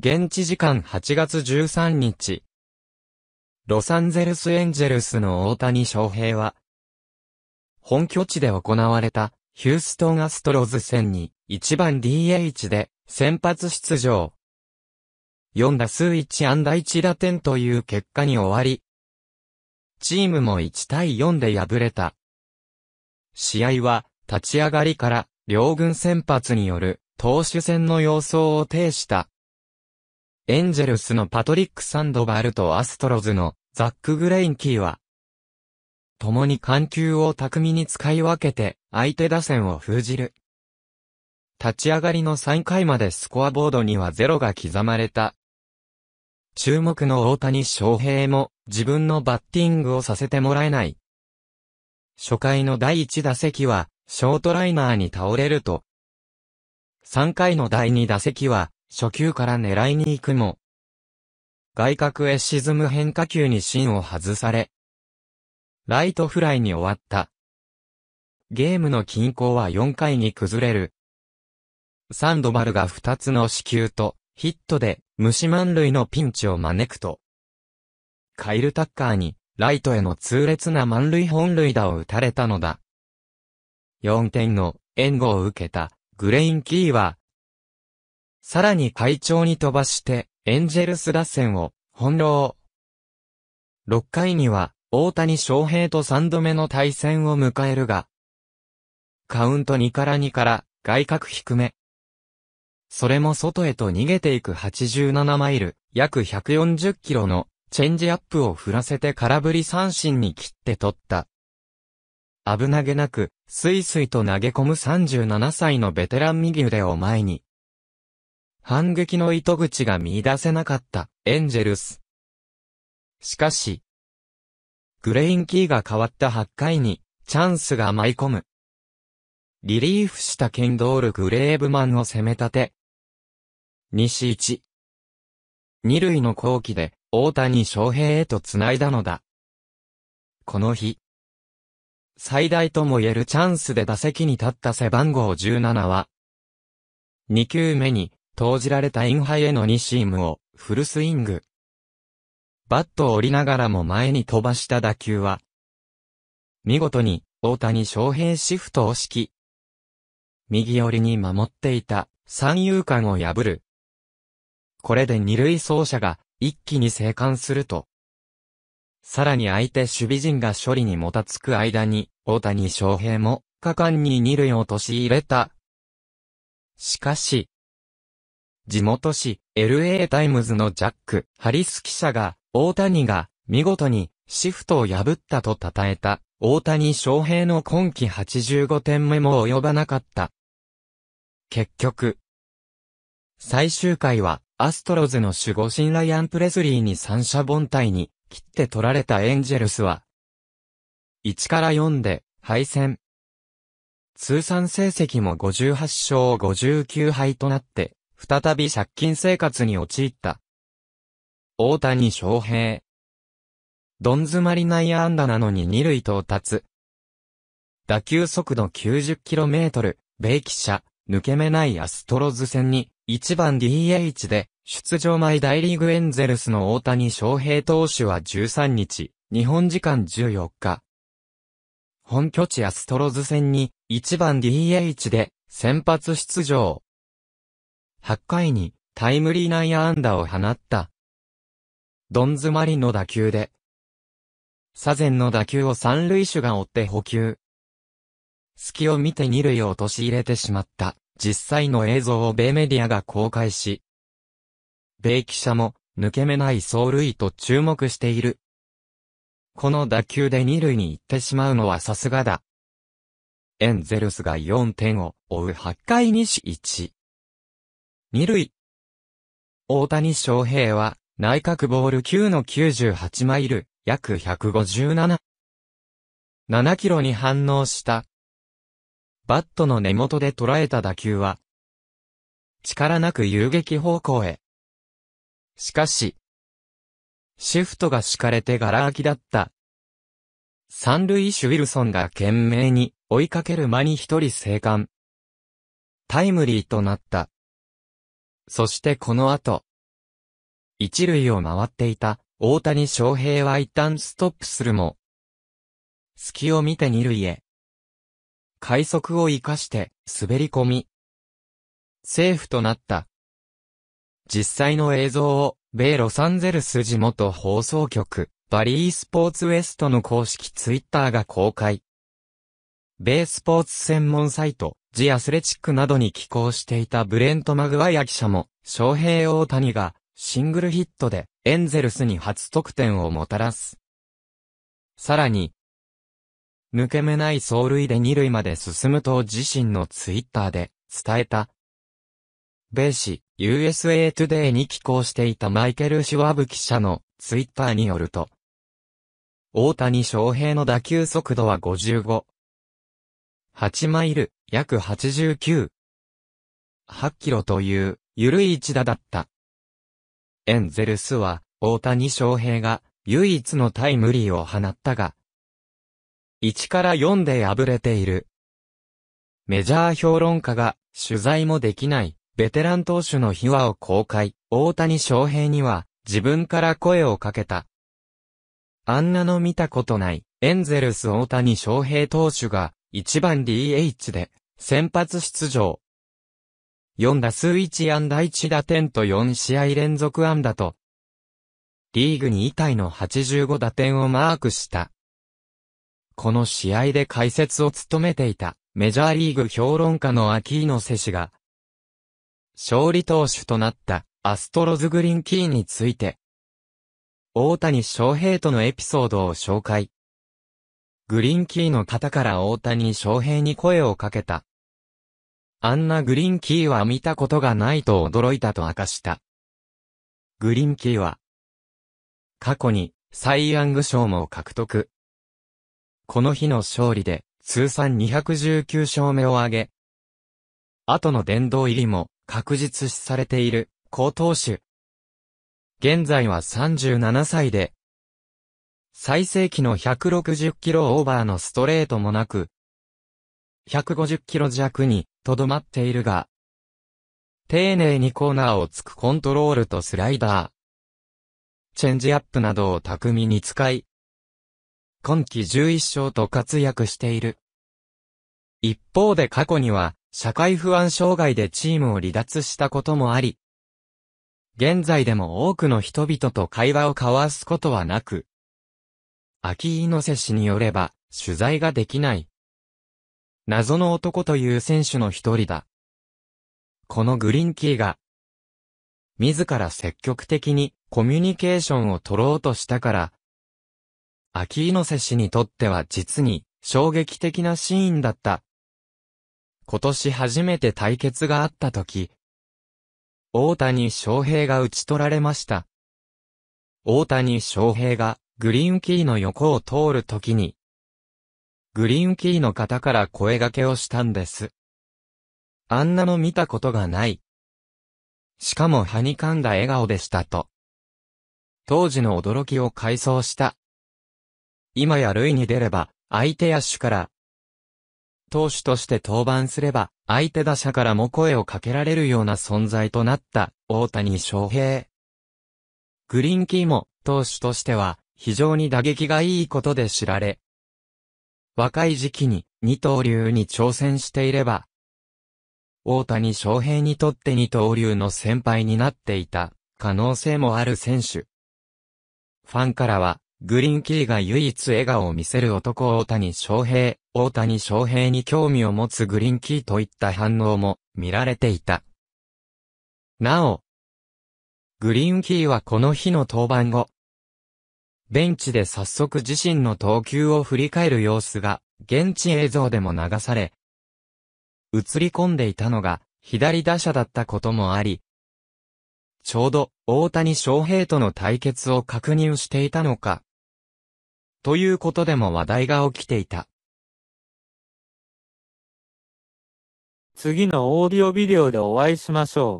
現地時間8月13日、ロサンゼルスエンジェルスの大谷翔平は、本拠地で行われたヒューストンアストロズ戦に1番 DH で先発出場。4打数1安打1打点という結果に終わり、チームも1対4で敗れた。試合は立ち上がりから両軍先発による投手戦の様相を呈した。エンジェルスのパトリック・サンドバルとアストロズのザック・グレインキーは、共に緩急を巧みに使い分けて、相手打線を封じる。立ち上がりの3回までスコアボードにはゼロが刻まれた。注目の大谷翔平も自分のバッティングをさせてもらえない。初回の第1打席はショートライナーに倒れると、3回の第2打席は初球から狙いに行くも、外角へ沈む変化球に芯を外され、ライトフライに終わった。ゲームの均衡は4回に崩れる。サンドバルが2つの死球とヒットで虫満塁のピンチを招くと、カイル・タッカーにライトへの痛烈な満塁本塁打を打たれたのだ。4点の援護を受けたグレインキーはさらに会長に飛ばして、エンジェルス打線を、翻弄。6回には、大谷翔平と3度目の対戦を迎えるが、カウント2から2から、外角低め。それも外へと逃げていく87マイル、約140キロの、チェンジアップを振らせて空振り三振に切って取った。危なげなく、スイスイと投げ込む37歳のベテラン右腕を前に、反撃の糸口が見出せなかった、エンジェルス。しかし、グレインキーが変わった8回に、チャンスが舞い込む。リリーフした剣道力グレーブマンを攻め立て、西1。二塁の後期で、大谷翔平へと繋いだのだ。この日、最大とも言えるチャンスで打席に立った背番号17は、2球目に投じられたインハイへの2シームをフルスイング。バットを折りながらも前に飛ばした打球は、見事に大谷翔平シフトを敷き、右寄りに守っていた三遊間を破る。これで二塁走者が一気に生還すると、さらに相手守備陣が処理にもたつく間に、大谷翔平も果敢に二塁を陥れた。しかし、地元紙 LA タイムズのジャック・ハリス記者が、大谷が見事にシフトを破ったと称えた、大谷翔平の今季85点目も及ばなかった。結局、最終回は、アストロズの守護神ライアン・プレスリーに三者凡退に、切って取られたエンジェルスは、1から4で、敗戦。通算成績も58勝59敗となって、再び借金生活に陥った。大谷翔平。どん詰まり内野安打なのに二塁到達。打球速度 90km、米記者、抜け目ないアストロズ戦に、1番 DH で、出場前大リーグエンゼルスの大谷翔平投手は13日、日本時間14日。本拠地アストロズ戦に、1番 DH で、先発出場。8回にタイムリー内野安打を放った。ドンズマリの打球で、左前の打球を三塁手が追って補給。隙を見て二塁を陥れてしまった。実際の映像を米メディアが公開し、米記者も抜け目ない走塁と注目している。この打球で二塁に行ってしまうのはさすがだ。エンゼルスが4点を追う8回西1。二塁。大谷翔平は、内角ボール9の98マイル、約157。7キロに反応した。バットの根元で捉えた打球は、力なく遊撃方向へ。しかし、シフトが敷かれてガラ空きだった。三塁手ウィルソンが懸命に追いかける間に一人生還。タイムリーとなった。そしてこの後、一塁を回っていた大谷翔平は一旦ストップするも、隙を見て二塁へ。快速を活かして滑り込み、セーフとなった。実際の映像を、米ロサンゼルス地元放送局、バリースポーツウエストの公式ツイッターが公開。米スポーツ専門サイト、ジアスレチックなどに寄稿していたブレント・マグワイア記者も、翔平大谷がシングルヒットでエンゼルスに初得点をもたらす。さらに、抜け目ない走塁で二塁まで進むと自身のツイッターで伝えた。米紙 USA Today に寄稿していたマイケル・シュワブ記者のツイッターによると、大谷翔平の打球速度は55 8マイル、約89。8キロという、緩い一打だった。エンゼルスは、大谷翔平が、唯一のタイムリーを放ったが、1から4で敗れている。メジャー評論家が、取材もできない、ベテラン投手の秘話を公開、大谷翔平には、自分から声をかけた。あんなの見たことない、エンゼルス大谷翔平投手が、1番 DH で、先発出場。4打数1安打1打点と4試合連続安打と、リーグ2位タイの85打点をマークした。この試合で解説を務めていたメジャーリーグ評論家のアキーノセ氏が、勝利投手となったアストロズグリンキーについて、大谷翔平とのエピソードを紹介。グリンキーの方から大谷翔平に声をかけた。あんなグリンキーは見たことがないと驚いたと明かした。グリンキーは、過去にサイ・ヤング賞も獲得。この日の勝利で通算219勝目を挙げ、後の殿堂入りも確実視されている、高投手。現在は37歳で、最盛期の160キロオーバーのストレートもなく、150キロ弱にとどまっているが、丁寧にコーナーをつくコントロールとスライダー、チェンジアップなどを巧みに使い、今季11勝と活躍している。一方で過去には、社会不安障害でチームを離脱したこともあり、現在でも多くの人々と会話を交わすことはなく、秋猪瀬氏によれば、取材ができない。謎の男という選手の一人だ。このグリンキーが、自ら積極的にコミュニケーションを取ろうとしたから、秋猪瀬氏にとっては実に衝撃的なシーンだった。今年初めて対決があった時、大谷翔平が打ち取られました。大谷翔平がグリーンキーの横を通るときに、グリーンキーの方から声掛けをしたんです。あんなの見たことがない。しかもはにかんだ笑顔でしたと。当時の驚きを回想した。今や類に出れば、相手野手から、投手として登板すれば、相手打者からも声をかけられるような存在となった、大谷翔平。グリーンキーも、投手としては、非常に打撃がいいことで知られ、若い時期に二刀流に挑戦していれば、大谷翔平にとって二刀流の先輩になっていた可能性もある選手。ファンからは、グリーンキーが唯一笑顔を見せる男大谷翔平、大谷翔平に興味を持つグリーンキーといった反応も見られていた。なお、グリーンキーはこの日の登板後、ベンチで早速自身の投球を振り返る様子が、現地映像でも流され、映り込んでいたのが、左打者だったこともあり、ちょうど、大谷翔平との対決を確認していたのか、ということでも話題が起きていた。次のオーディオビデオでお会いしましょう。